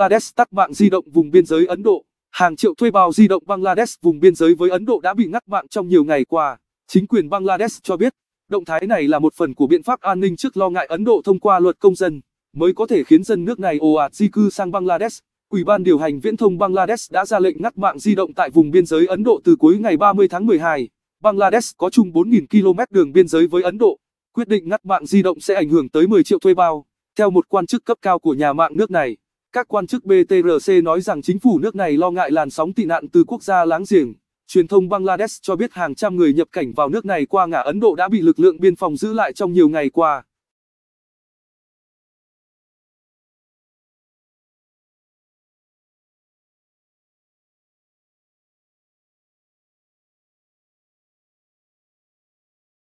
Bangladesh tắt mạng di động vùng biên giới Ấn Độ. Hàng triệu thuê bao di động Bangladesh vùng biên giới với Ấn Độ đã bị ngắt mạng trong nhiều ngày qua. Chính quyền Bangladesh cho biết, động thái này là một phần của biện pháp an ninh trước lo ngại Ấn Độ thông qua luật công dân, mới có thể khiến dân nước này ồ ạt di cư sang Bangladesh. Ủy ban điều hành viễn thông Bangladesh đã ra lệnh ngắt mạng di động tại vùng biên giới Ấn Độ từ cuối ngày 30 tháng 12. Bangladesh có chung 4.000 km đường biên giới với Ấn Độ. Quyết định ngắt mạng di động sẽ ảnh hưởng tới 10 triệu thuê bao, theo một quan chức cấp cao của nhà mạng nước này. Các quan chức BTRC nói rằng chính phủ nước này lo ngại làn sóng tị nạn từ quốc gia láng giềng. Truyền thông Bangladesh cho biết hàng trăm người nhập cảnh vào nước này qua ngã Ấn Độ đã bị lực lượng biên phòng giữ lại trong nhiều ngày qua.